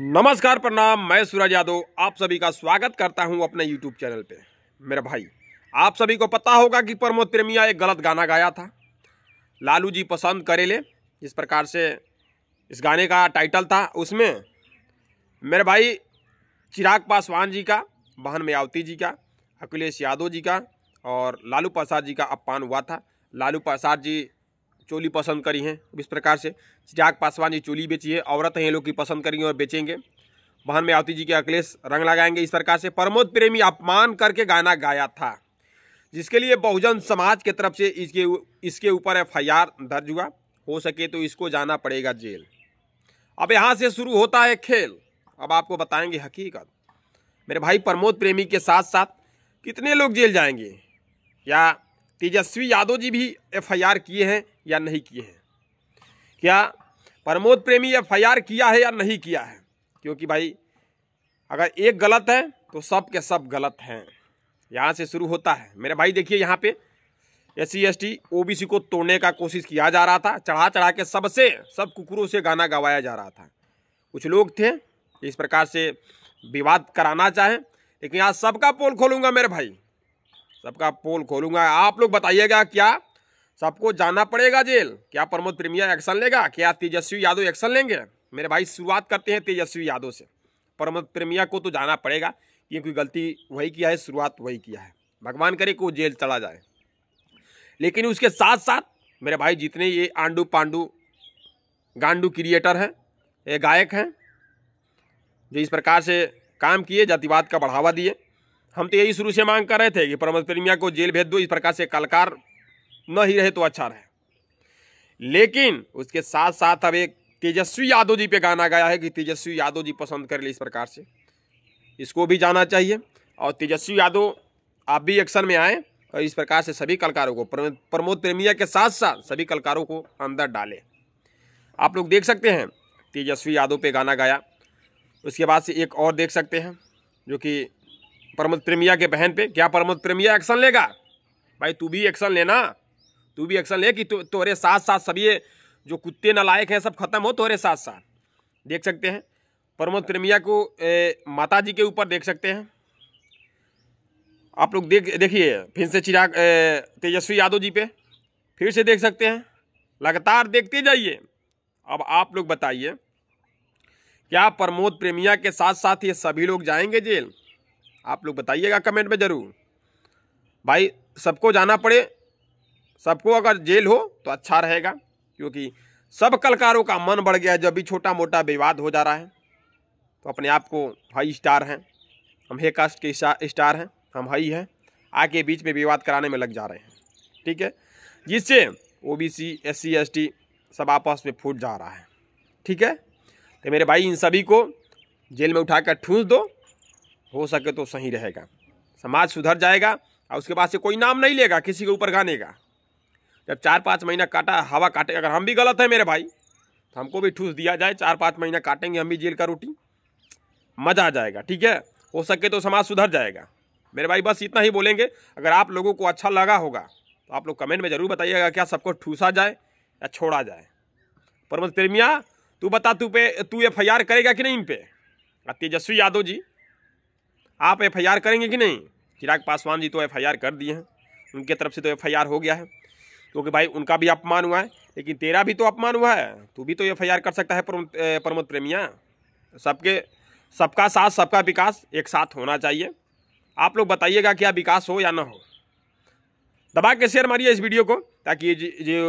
नमस्कार प्रणाम मैं सूरज यादव आप सभी का स्वागत करता हूं अपने यूट्यूब चैनल पे मेरा भाई आप सभी को पता होगा कि प्रमोद प्रेमिया एक गलत गाना गाया था लालू जी पसंद करेले जिस प्रकार से इस गाने का टाइटल था उसमें मेरे भाई चिराग पासवान जी का बहन मायावती जी का अखिलेश यादव जी का और लालू प्रसाद जी का अपमान हुआ था लालू प्रसाद जी चोली पसंद करी हैं इस प्रकार से चिराग पासवान जी चोली बेची है औरत हैं ये लोग की पसंद करेंगे और बेचेंगे बहन में आवती जी के अखिलेश रंग लगाएंगे इस प्रकार से प्रमोद प्रेमी अपमान करके गाना गाया था जिसके लिए बहुजन समाज के तरफ से इसके इसके ऊपर एफ दर्ज हुआ हो सके तो इसको जाना पड़ेगा जेल अब यहाँ से शुरू होता है खेल अब आपको बताएंगे हकीकत मेरे भाई प्रमोद प्रेमी के साथ साथ कितने लोग जेल जाएंगे या तेजस्वी यादव जी भी एफ किए हैं या नहीं किए हैं क्या प्रमोद प्रेमी एफ किया है या नहीं किया है क्योंकि भाई अगर एक गलत है तो सब के सब गलत हैं यहाँ से शुरू होता है मेरे भाई देखिए यहाँ पे S C S T O B C को तोड़ने का कोशिश किया जा रहा था चढ़ा चढ़ा के सबसे सब, सब कुकुरों से गाना गवाया जा रहा था कुछ लोग थे इस प्रकार से विवाद कराना चाहें लेकिन आज सबका पोल खोलूंगा मेरे भाई सबका पोल खोलूंगा आप लोग बताइएगा क्या सबको जाना पड़ेगा जेल क्या प्रमोद प्रेमिया एक्शन लेगा क्या तेजस्वी यादव एक्शन लेंगे मेरे भाई शुरुआत करते हैं तेजस्वी यादव से प्रमोद प्रेमिया को तो जाना पड़ेगा ये कोई गलती वही किया है शुरुआत वही किया है भगवान करे कि वो जेल चला जाए लेकिन उसके साथ साथ मेरे भाई जितने ये आंडू पांडू गांडू क्रिएटर हैं ये गायक हैं जो इस प्रकार से काम किए जातिवाद का बढ़ावा दिए हम तो यही शुरू से मांग कर रहे थे कि प्रमोद प्रेमिया को जेल भेज दो इस प्रकार से कलकार न ही रहे तो अच्छा रहे लेकिन उसके साथ साथ अब एक तेजस्वी यादव जी पे गाना गाया है कि तेजस्वी यादव जी पसंद कर ले इस प्रकार से इसको भी जाना चाहिए और तेजस्वी यादव आप भी एक्शन में आए और इस प्रकार से सभी कलाकारों को प्रमोद प्रेमिया के साथ साथ सभी कलाकारों को अंदर डाले आप लोग देख सकते हैं तेजस्वी यादव पे गाना गाया उसके बाद से एक और देख सकते हैं जो कि प्रमोद प्रेमिया के बहन पे क्या प्रमोद प्रेमिया एक्शन लेगा भाई तू भी एक्शन लेना तू भी एक्शन ले कि तो, साथ साथ सभी जो कुत्ते नलायक हैं सब खत्म हो तोरे साथ साथ देख सकते हैं प्रमोद प्रेमिया को ए, माता जी के ऊपर देख सकते हैं आप लोग देख देखिए फिर से चिराग तेजस्वी यादव जी पे फिर से देख सकते हैं लगातार देखते जाइए अब आप लोग बताइए क्या प्रमोद प्रेमिया के साथ साथ ये सभी लोग जाएंगे जेल आप लोग बताइएगा कमेंट में ज़रूर भाई सबको जाना पड़े सबको अगर जेल हो तो अच्छा रहेगा क्योंकि सब कलकारों का मन बढ़ गया जब भी छोटा मोटा विवाद हो जा रहा है तो अपने आप को हाई स्टार हैं हम हे कास्ट के स्टार हैं हम हाई हैं आके बीच में विवाद कराने में लग जा रहे हैं ठीक है जिससे O B C S C S T सब आपस में फूट जा रहा है ठीक है तो मेरे भाई इन सभी को जेल में उठाकर ठूस दो हो सके तो सही रहेगा समाज सुधर जाएगा और उसके बाद से कोई नाम नहीं लेगा किसी के ऊपर गाने का जब चार पाँच महीना काटा हवा काटे अगर हम भी गलत है मेरे भाई तो हमको भी ठूस दिया जाए चार पाँच महीना काटेंगे हम भी जेल का रोटी मज़ा आ जाएगा ठीक है हो सके तो समाज सुधर जाएगा मेरे भाई बस इतना ही बोलेंगे अगर आप लोगों को अच्छा लगा होगा तो आप लोग कमेंट में ज़रूर बताइएगा क्या सबको ठूसा जाए या छोड़ा जाए परमत प्रेमिया तू बता तू पे तू एफ आई आर करेगा कि नहीं इन पे तेजस्वी यादव जी आप एफ आई आर करेंगे कि नहीं चिराग पासवान जी तो एफ आई आर कर दिए हैं उनके तरफ से तो एफ आई आर हो गया है क्योंकि भाई उनका भी अपमान हुआ है लेकिन तेरा भी तो अपमान हुआ है तू भी तो एफ कर सकता है प्रमोद प्रेमिया सबके सबका साथ सबका विकास एक साथ होना चाहिए आप लोग बताइएगा क्या विकास हो या ना हो दबा के शेयर मारिए इस वीडियो को ताकि जो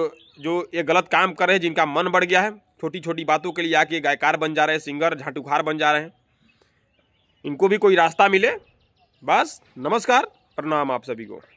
जो ये गलत काम कर रहे हैं जिनका मन बढ़ गया है छोटी छोटी बातों के लिए आके गायकार बन जा रहे हैं सिंगर झाटुखार बन जा रहे हैं इनको भी कोई रास्ता मिले बस नमस्कार प्रणाम आप सभी को